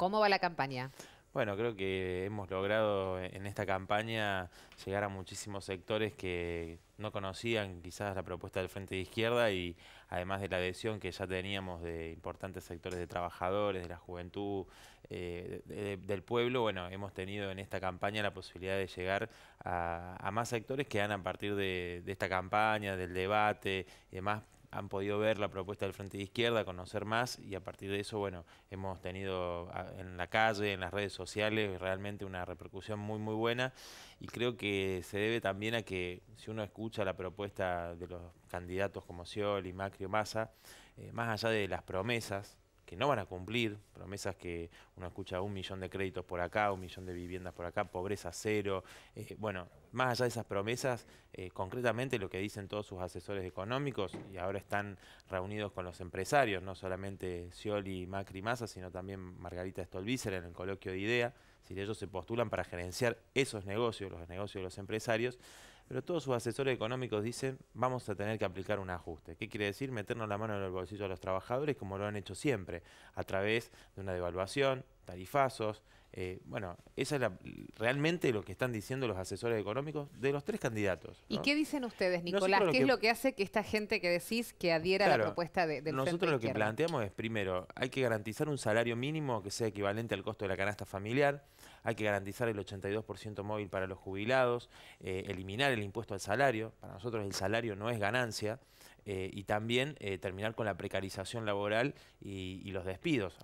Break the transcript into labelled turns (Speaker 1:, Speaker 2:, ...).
Speaker 1: ¿Cómo va la campaña? Bueno, creo que hemos logrado en esta campaña llegar a muchísimos sectores que no conocían quizás la propuesta del Frente de Izquierda y además de la adhesión que ya teníamos de importantes sectores de trabajadores, de la juventud, eh, del pueblo, bueno, hemos tenido en esta campaña la posibilidad de llegar a, más sectores que han a partir de, de esta campaña, del debate y demás han podido ver la propuesta del Frente de Izquierda, conocer más y a partir de eso, bueno, hemos tenido ah, en la calle, en las redes sociales, realmente una repercusión muy, muy buena y creo que se debe también a que si uno escucha la propuesta de los candidatos como Scioli, Macri o Massa, eh, más allá de las promesas, que no van a cumplir, promesas que uno escucha un millón de créditos por acá, un millón de viviendas por acá, pobreza cero. Eh, bueno, más allá de esas promesas, eh, concretamente lo que dicen todos sus asesores económicos, y ahora están reunidos con los empresarios, no solamente Scioli, Macri Massa, sino también Margarita Stolbizer en el coloquio de idea, si ellos se postulan para gerenciar esos negocios, los negocios de los empresarios, pero todos sus asesores económicos dicen vamos a tener que aplicar un ajuste. ¿Qué quiere decir? Meternos la mano en el bolsillo de los trabajadores como lo han hecho siempre, a través de una devaluación, tarifazos. Eh, bueno, eso es realmente lo que están diciendo los asesores económicos de los tres candidatos. ¿Y qué dicen ustedes, Nicolás? ¿Qué es lo que hace que esta gente que decís que adhiera a la propuesta de, del Nosotros lo que planteamos es, primero, hay que garantizar un salario mínimo que sea equivalente al costo de la canasta familiar hay que garantizar el 82% móvil para los jubilados, eh, eliminar el impuesto al salario, para nosotros el salario no es ganancia, eh, y también eh, terminar con la precarización laboral y los despidos.